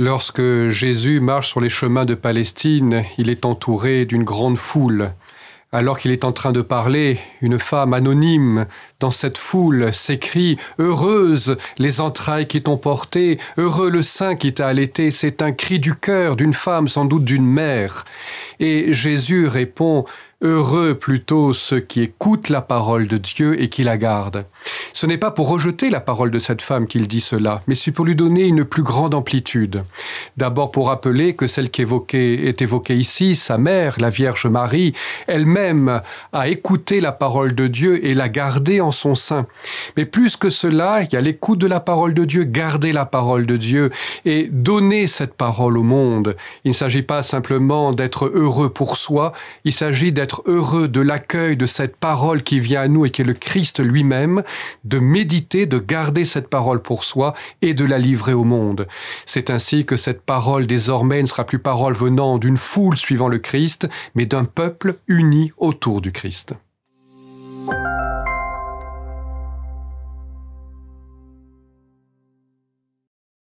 Lorsque Jésus marche sur les chemins de Palestine, il est entouré d'une grande foule. Alors qu'il est en train de parler, une femme anonyme dans cette foule s'écrie ⁇ Heureuse les entrailles qui t'ont porté, heureux le sein qui t'a allaité, c'est un cri du cœur d'une femme, sans doute d'une mère. ⁇ Et Jésus répond ⁇ Heureux plutôt ceux qui écoutent la parole de Dieu et qui la gardent. Ce n'est pas pour rejeter la parole de cette femme qu'il dit cela, mais c'est pour lui donner une plus grande amplitude. D'abord pour rappeler que celle qui est évoquée ici, sa mère, la Vierge Marie, elle-même, à écouter la parole de Dieu et la garder en son sein. Mais plus que cela, il y a l'écoute de la parole de Dieu, garder la parole de Dieu et donner cette parole au monde. Il ne s'agit pas simplement d'être heureux pour soi, il s'agit d'être heureux de l'accueil de cette parole qui vient à nous et qui est le Christ lui-même, de méditer, de garder cette parole pour soi et de la livrer au monde. C'est ainsi que cette parole désormais ne sera plus parole venant d'une foule suivant le Christ, mais d'un peuple uni autour du Christ.